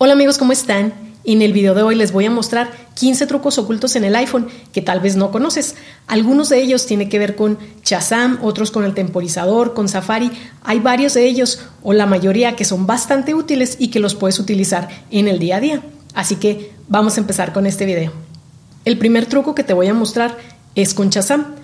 Hola amigos, ¿cómo están? En el video de hoy les voy a mostrar 15 trucos ocultos en el iPhone que tal vez no conoces. Algunos de ellos tienen que ver con Shazam, otros con el temporizador, con Safari. Hay varios de ellos o la mayoría que son bastante útiles y que los puedes utilizar en el día a día. Así que vamos a empezar con este video. El primer truco que te voy a mostrar es con Shazam.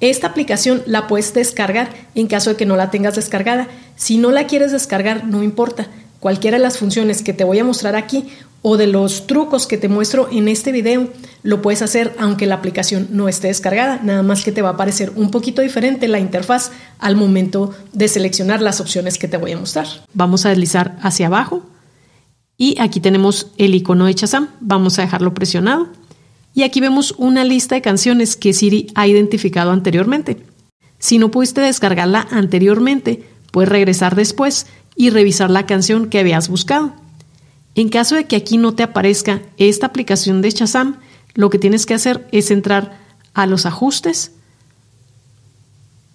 Esta aplicación la puedes descargar en caso de que no la tengas descargada. Si no la quieres descargar, no importa cualquiera de las funciones que te voy a mostrar aquí o de los trucos que te muestro en este video, lo puedes hacer aunque la aplicación no esté descargada, nada más que te va a parecer un poquito diferente la interfaz al momento de seleccionar las opciones que te voy a mostrar. Vamos a deslizar hacia abajo y aquí tenemos el icono de chazam. vamos a dejarlo presionado y aquí vemos una lista de canciones que Siri ha identificado anteriormente. Si no pudiste descargarla anteriormente, puedes regresar después y revisar la canción que habías buscado. En caso de que aquí no te aparezca esta aplicación de Shazam, lo que tienes que hacer es entrar a los ajustes.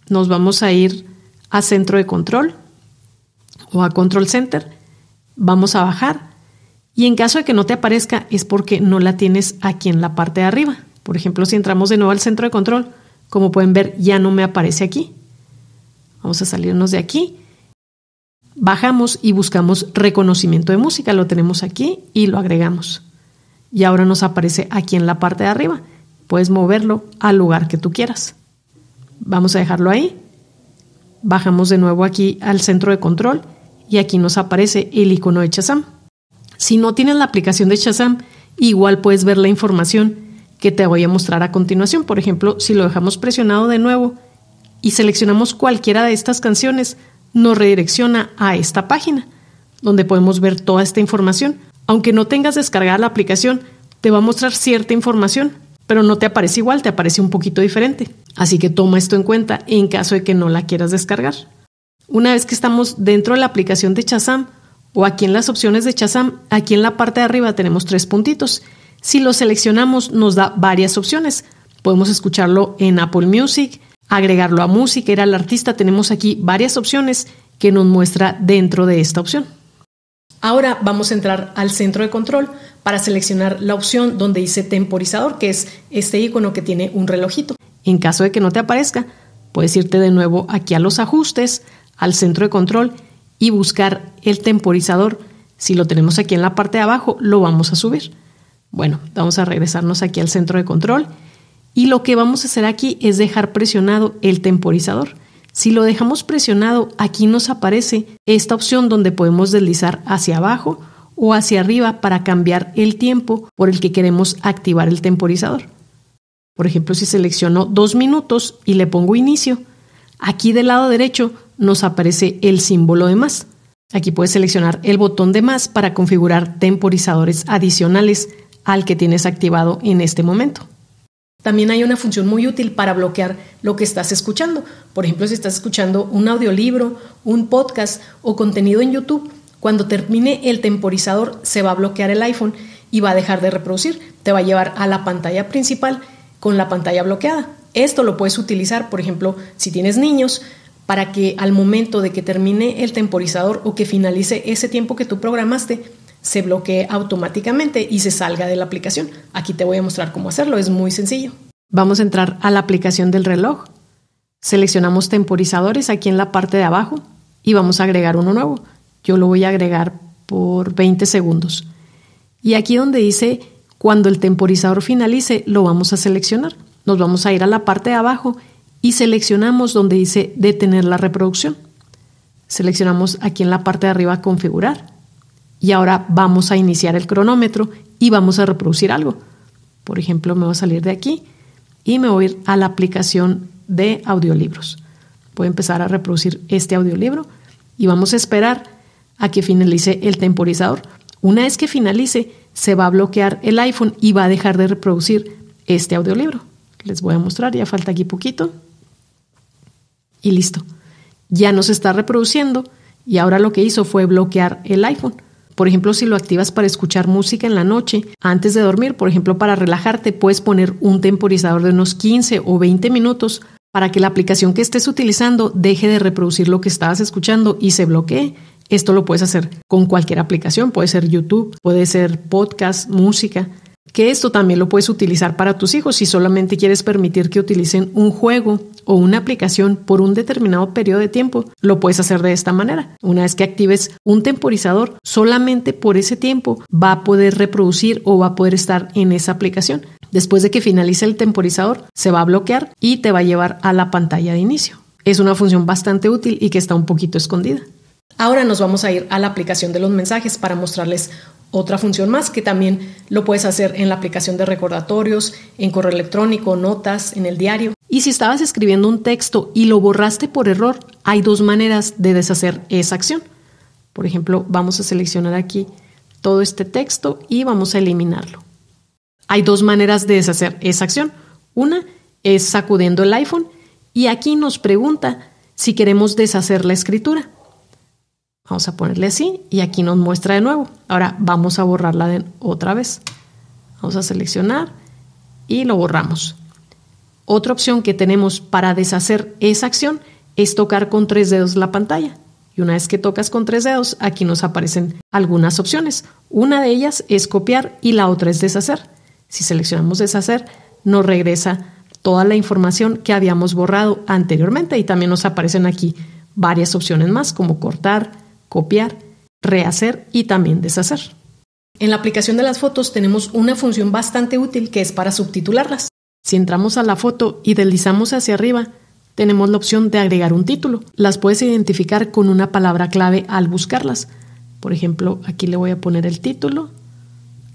Nos vamos a ir a centro de control o a control center. Vamos a bajar. Y en caso de que no te aparezca es porque no la tienes aquí en la parte de arriba. Por ejemplo, si entramos de nuevo al centro de control, como pueden ver, ya no me aparece aquí. Vamos a salirnos de aquí bajamos y buscamos reconocimiento de música, lo tenemos aquí y lo agregamos. Y ahora nos aparece aquí en la parte de arriba. Puedes moverlo al lugar que tú quieras. Vamos a dejarlo ahí. Bajamos de nuevo aquí al centro de control y aquí nos aparece el icono de Shazam. Si no tienes la aplicación de Shazam, igual puedes ver la información que te voy a mostrar a continuación. Por ejemplo, si lo dejamos presionado de nuevo y seleccionamos cualquiera de estas canciones, nos redirecciona a esta página, donde podemos ver toda esta información. Aunque no tengas descargada la aplicación, te va a mostrar cierta información, pero no te aparece igual, te aparece un poquito diferente. Así que toma esto en cuenta en caso de que no la quieras descargar. Una vez que estamos dentro de la aplicación de Chazam o aquí en las opciones de Chazam, aquí en la parte de arriba tenemos tres puntitos. Si lo seleccionamos nos da varias opciones. Podemos escucharlo en Apple Music, agregarlo a música, era al artista. Tenemos aquí varias opciones que nos muestra dentro de esta opción. Ahora vamos a entrar al centro de control para seleccionar la opción donde dice temporizador, que es este icono que tiene un relojito. En caso de que no te aparezca, puedes irte de nuevo aquí a los ajustes, al centro de control y buscar el temporizador. Si lo tenemos aquí en la parte de abajo, lo vamos a subir. Bueno, vamos a regresarnos aquí al centro de control y lo que vamos a hacer aquí es dejar presionado el temporizador. Si lo dejamos presionado, aquí nos aparece esta opción donde podemos deslizar hacia abajo o hacia arriba para cambiar el tiempo por el que queremos activar el temporizador. Por ejemplo, si selecciono dos minutos y le pongo inicio, aquí del lado derecho nos aparece el símbolo de más. Aquí puedes seleccionar el botón de más para configurar temporizadores adicionales al que tienes activado en este momento. También hay una función muy útil para bloquear lo que estás escuchando. Por ejemplo, si estás escuchando un audiolibro, un podcast o contenido en YouTube, cuando termine el temporizador se va a bloquear el iPhone y va a dejar de reproducir. Te va a llevar a la pantalla principal con la pantalla bloqueada. Esto lo puedes utilizar, por ejemplo, si tienes niños, para que al momento de que termine el temporizador o que finalice ese tiempo que tú programaste, se bloquee automáticamente y se salga de la aplicación. Aquí te voy a mostrar cómo hacerlo, es muy sencillo. Vamos a entrar a la aplicación del reloj. Seleccionamos temporizadores aquí en la parte de abajo y vamos a agregar uno nuevo. Yo lo voy a agregar por 20 segundos. Y aquí donde dice cuando el temporizador finalice, lo vamos a seleccionar. Nos vamos a ir a la parte de abajo y seleccionamos donde dice detener la reproducción. Seleccionamos aquí en la parte de arriba configurar y ahora vamos a iniciar el cronómetro y vamos a reproducir algo. Por ejemplo, me voy a salir de aquí y me voy a ir a la aplicación de audiolibros. Voy a empezar a reproducir este audiolibro y vamos a esperar a que finalice el temporizador. Una vez que finalice, se va a bloquear el iPhone y va a dejar de reproducir este audiolibro. Les voy a mostrar, ya falta aquí poquito. Y listo. Ya no se está reproduciendo y ahora lo que hizo fue bloquear el iPhone. Por ejemplo, si lo activas para escuchar música en la noche, antes de dormir, por ejemplo, para relajarte, puedes poner un temporizador de unos 15 o 20 minutos para que la aplicación que estés utilizando deje de reproducir lo que estabas escuchando y se bloquee. Esto lo puedes hacer con cualquier aplicación, puede ser YouTube, puede ser podcast, música, que esto también lo puedes utilizar para tus hijos si solamente quieres permitir que utilicen un juego o una aplicación por un determinado periodo de tiempo, lo puedes hacer de esta manera. Una vez que actives un temporizador, solamente por ese tiempo va a poder reproducir o va a poder estar en esa aplicación. Después de que finalice el temporizador, se va a bloquear y te va a llevar a la pantalla de inicio. Es una función bastante útil y que está un poquito escondida. Ahora nos vamos a ir a la aplicación de los mensajes para mostrarles otra función más que también lo puedes hacer en la aplicación de recordatorios, en correo electrónico, notas, en el diario. Y si estabas escribiendo un texto y lo borraste por error, hay dos maneras de deshacer esa acción. Por ejemplo, vamos a seleccionar aquí todo este texto y vamos a eliminarlo. Hay dos maneras de deshacer esa acción. Una es sacudiendo el iPhone y aquí nos pregunta si queremos deshacer la escritura. Vamos a ponerle así y aquí nos muestra de nuevo. Ahora vamos a borrarla de otra vez. Vamos a seleccionar y lo borramos. Otra opción que tenemos para deshacer esa acción es tocar con tres dedos la pantalla. Y una vez que tocas con tres dedos, aquí nos aparecen algunas opciones. Una de ellas es copiar y la otra es deshacer. Si seleccionamos deshacer, nos regresa toda la información que habíamos borrado anteriormente y también nos aparecen aquí varias opciones más como cortar, copiar, rehacer y también deshacer. En la aplicación de las fotos tenemos una función bastante útil que es para subtitularlas. Si entramos a la foto y deslizamos hacia arriba, tenemos la opción de agregar un título. Las puedes identificar con una palabra clave al buscarlas. Por ejemplo, aquí le voy a poner el título.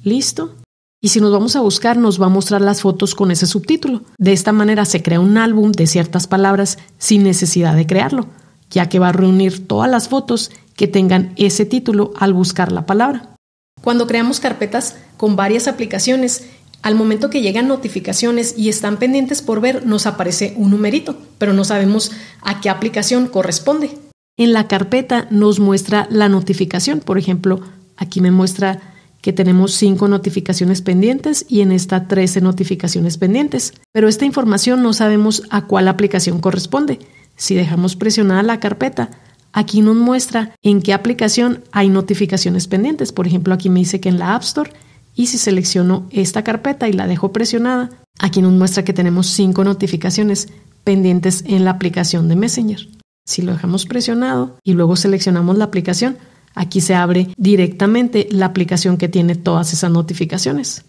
Listo. Y si nos vamos a buscar, nos va a mostrar las fotos con ese subtítulo. De esta manera se crea un álbum de ciertas palabras sin necesidad de crearlo, ya que va a reunir todas las fotos que tengan ese título al buscar la palabra. Cuando creamos carpetas con varias aplicaciones al momento que llegan notificaciones y están pendientes por ver, nos aparece un numerito, pero no sabemos a qué aplicación corresponde. En la carpeta nos muestra la notificación. Por ejemplo, aquí me muestra que tenemos 5 notificaciones pendientes y en esta 13 notificaciones pendientes. Pero esta información no sabemos a cuál aplicación corresponde. Si dejamos presionada la carpeta, aquí nos muestra en qué aplicación hay notificaciones pendientes. Por ejemplo, aquí me dice que en la App Store y si selecciono esta carpeta y la dejo presionada, aquí nos muestra que tenemos cinco notificaciones pendientes en la aplicación de Messenger. Si lo dejamos presionado y luego seleccionamos la aplicación, aquí se abre directamente la aplicación que tiene todas esas notificaciones.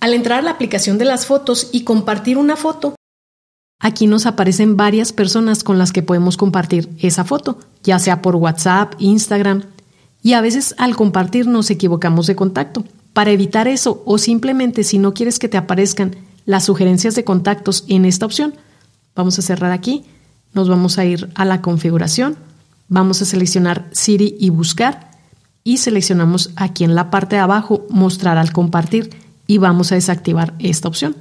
Al entrar a la aplicación de las fotos y compartir una foto, aquí nos aparecen varias personas con las que podemos compartir esa foto, ya sea por WhatsApp, Instagram, y a veces al compartir nos equivocamos de contacto. Para evitar eso o simplemente si no quieres que te aparezcan las sugerencias de contactos en esta opción, vamos a cerrar aquí, nos vamos a ir a la configuración, vamos a seleccionar Siri y buscar y seleccionamos aquí en la parte de abajo mostrar al compartir y vamos a desactivar esta opción.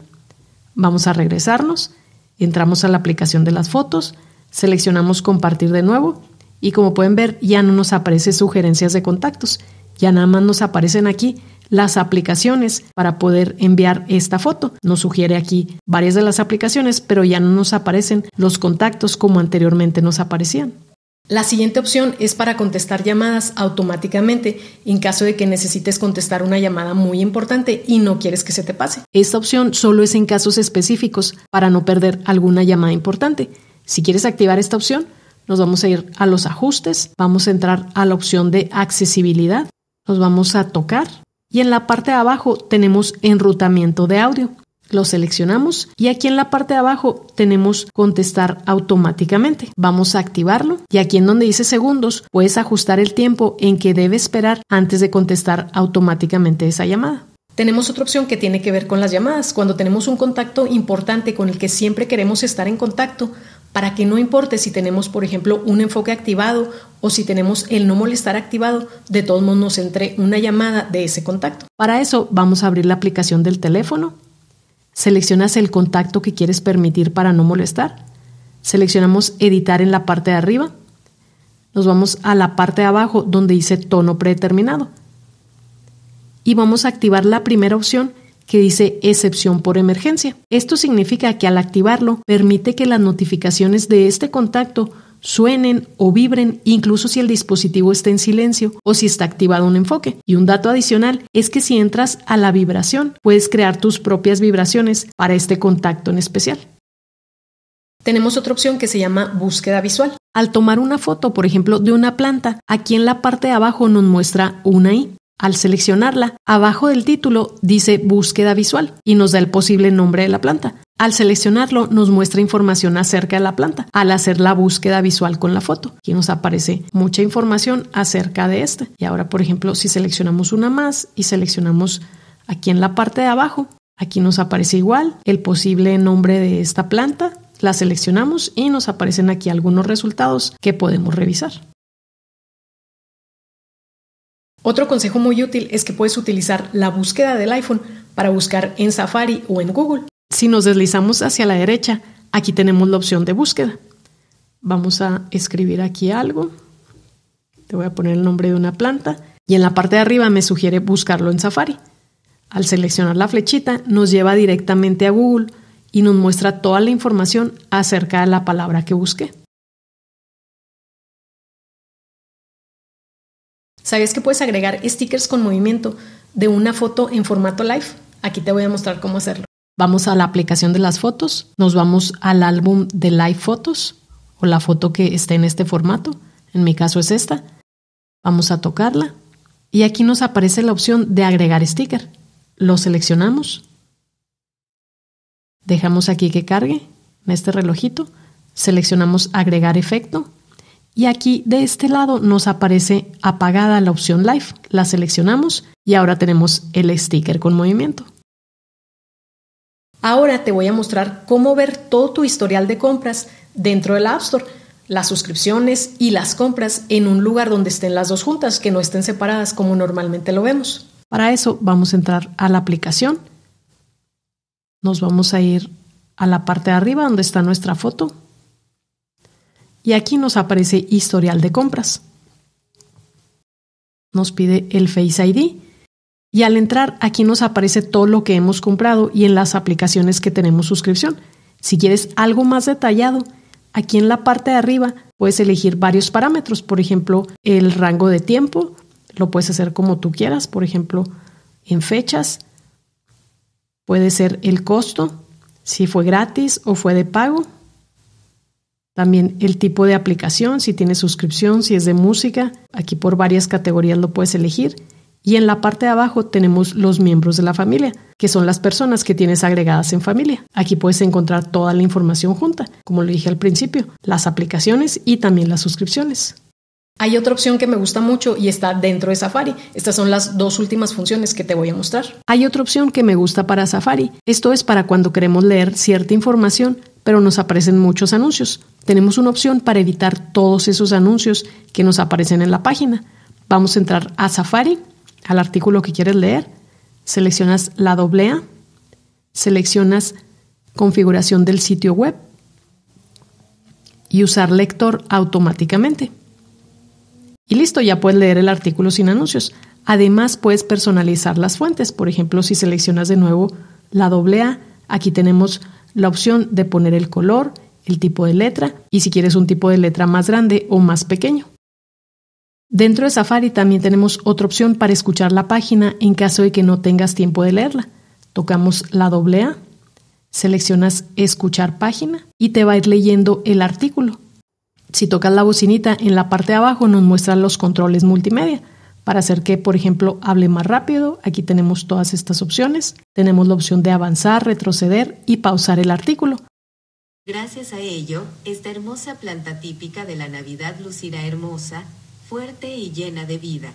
Vamos a regresarnos, entramos a la aplicación de las fotos, seleccionamos compartir de nuevo y como pueden ver, ya no nos aparecen sugerencias de contactos, ya nada más nos aparecen aquí las aplicaciones para poder enviar esta foto. Nos sugiere aquí varias de las aplicaciones, pero ya no nos aparecen los contactos como anteriormente nos aparecían. La siguiente opción es para contestar llamadas automáticamente en caso de que necesites contestar una llamada muy importante y no quieres que se te pase. Esta opción solo es en casos específicos para no perder alguna llamada importante. Si quieres activar esta opción, nos vamos a ir a los ajustes, vamos a entrar a la opción de accesibilidad, nos vamos a tocar y en la parte de abajo tenemos enrutamiento de audio. Lo seleccionamos y aquí en la parte de abajo tenemos contestar automáticamente. Vamos a activarlo y aquí en donde dice segundos puedes ajustar el tiempo en que debe esperar antes de contestar automáticamente esa llamada. Tenemos otra opción que tiene que ver con las llamadas. Cuando tenemos un contacto importante con el que siempre queremos estar en contacto, para que no importe si tenemos, por ejemplo, un enfoque activado o si tenemos el no molestar activado, de todos modos nos entre una llamada de ese contacto. Para eso vamos a abrir la aplicación del teléfono. Seleccionas el contacto que quieres permitir para no molestar. Seleccionamos editar en la parte de arriba. Nos vamos a la parte de abajo donde dice tono predeterminado. Y vamos a activar la primera opción que dice excepción por emergencia. Esto significa que al activarlo permite que las notificaciones de este contacto suenen o vibren incluso si el dispositivo está en silencio o si está activado un enfoque. Y un dato adicional es que si entras a la vibración, puedes crear tus propias vibraciones para este contacto en especial. Tenemos otra opción que se llama búsqueda visual. Al tomar una foto, por ejemplo, de una planta, aquí en la parte de abajo nos muestra una I. Al seleccionarla, abajo del título dice búsqueda visual y nos da el posible nombre de la planta. Al seleccionarlo nos muestra información acerca de la planta al hacer la búsqueda visual con la foto. Aquí nos aparece mucha información acerca de esta. Y ahora, por ejemplo, si seleccionamos una más y seleccionamos aquí en la parte de abajo, aquí nos aparece igual el posible nombre de esta planta. La seleccionamos y nos aparecen aquí algunos resultados que podemos revisar. Otro consejo muy útil es que puedes utilizar la búsqueda del iPhone para buscar en Safari o en Google. Si nos deslizamos hacia la derecha, aquí tenemos la opción de búsqueda. Vamos a escribir aquí algo. Te voy a poner el nombre de una planta y en la parte de arriba me sugiere buscarlo en Safari. Al seleccionar la flechita nos lleva directamente a Google y nos muestra toda la información acerca de la palabra que busqué. ¿Sabes que puedes agregar stickers con movimiento de una foto en formato live? Aquí te voy a mostrar cómo hacerlo. Vamos a la aplicación de las fotos, nos vamos al álbum de live fotos o la foto que está en este formato, en mi caso es esta. Vamos a tocarla y aquí nos aparece la opción de agregar sticker. Lo seleccionamos, dejamos aquí que cargue en este relojito, seleccionamos agregar efecto y aquí de este lado nos aparece apagada la opción Live. La seleccionamos y ahora tenemos el sticker con movimiento. Ahora te voy a mostrar cómo ver todo tu historial de compras dentro del App Store, las suscripciones y las compras en un lugar donde estén las dos juntas, que no estén separadas como normalmente lo vemos. Para eso vamos a entrar a la aplicación. Nos vamos a ir a la parte de arriba donde está nuestra foto y aquí nos aparece historial de compras. Nos pide el Face ID y al entrar aquí nos aparece todo lo que hemos comprado y en las aplicaciones que tenemos suscripción. Si quieres algo más detallado, aquí en la parte de arriba puedes elegir varios parámetros, por ejemplo, el rango de tiempo, lo puedes hacer como tú quieras, por ejemplo, en fechas, puede ser el costo, si fue gratis o fue de pago, también el tipo de aplicación, si tiene suscripción, si es de música, aquí por varias categorías lo puedes elegir. Y en la parte de abajo tenemos los miembros de la familia, que son las personas que tienes agregadas en familia. Aquí puedes encontrar toda la información junta, como lo dije al principio, las aplicaciones y también las suscripciones. Hay otra opción que me gusta mucho y está dentro de Safari. Estas son las dos últimas funciones que te voy a mostrar. Hay otra opción que me gusta para Safari. Esto es para cuando queremos leer cierta información pero nos aparecen muchos anuncios. Tenemos una opción para evitar todos esos anuncios que nos aparecen en la página. Vamos a entrar a Safari, al artículo que quieres leer, seleccionas la doble A, seleccionas configuración del sitio web y usar lector automáticamente. Y listo, ya puedes leer el artículo sin anuncios. Además, puedes personalizar las fuentes. Por ejemplo, si seleccionas de nuevo la doble A, aquí tenemos la opción de poner el color, el tipo de letra y si quieres un tipo de letra más grande o más pequeño. Dentro de Safari también tenemos otra opción para escuchar la página en caso de que no tengas tiempo de leerla. Tocamos la doble A, seleccionas escuchar página y te va a ir leyendo el artículo. Si tocas la bocinita en la parte de abajo nos muestran los controles multimedia para hacer que, por ejemplo, hable más rápido. Aquí tenemos todas estas opciones. Tenemos la opción de avanzar, retroceder y pausar el artículo. Gracias a ello, esta hermosa planta típica de la Navidad lucirá hermosa, fuerte y llena de vida.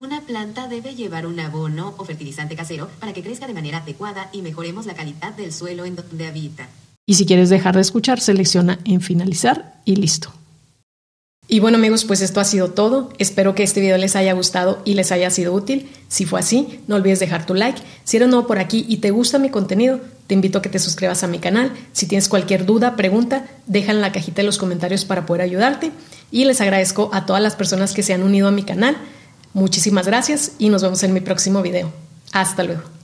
Una planta debe llevar un abono o fertilizante casero para que crezca de manera adecuada y mejoremos la calidad del suelo en donde habita. Y si quieres dejar de escuchar, selecciona en finalizar y listo. Y bueno amigos, pues esto ha sido todo. Espero que este video les haya gustado y les haya sido útil. Si fue así, no olvides dejar tu like. Si eres nuevo por aquí y te gusta mi contenido, te invito a que te suscribas a mi canal. Si tienes cualquier duda, pregunta, déjala en la cajita de los comentarios para poder ayudarte. Y les agradezco a todas las personas que se han unido a mi canal. Muchísimas gracias y nos vemos en mi próximo video. Hasta luego.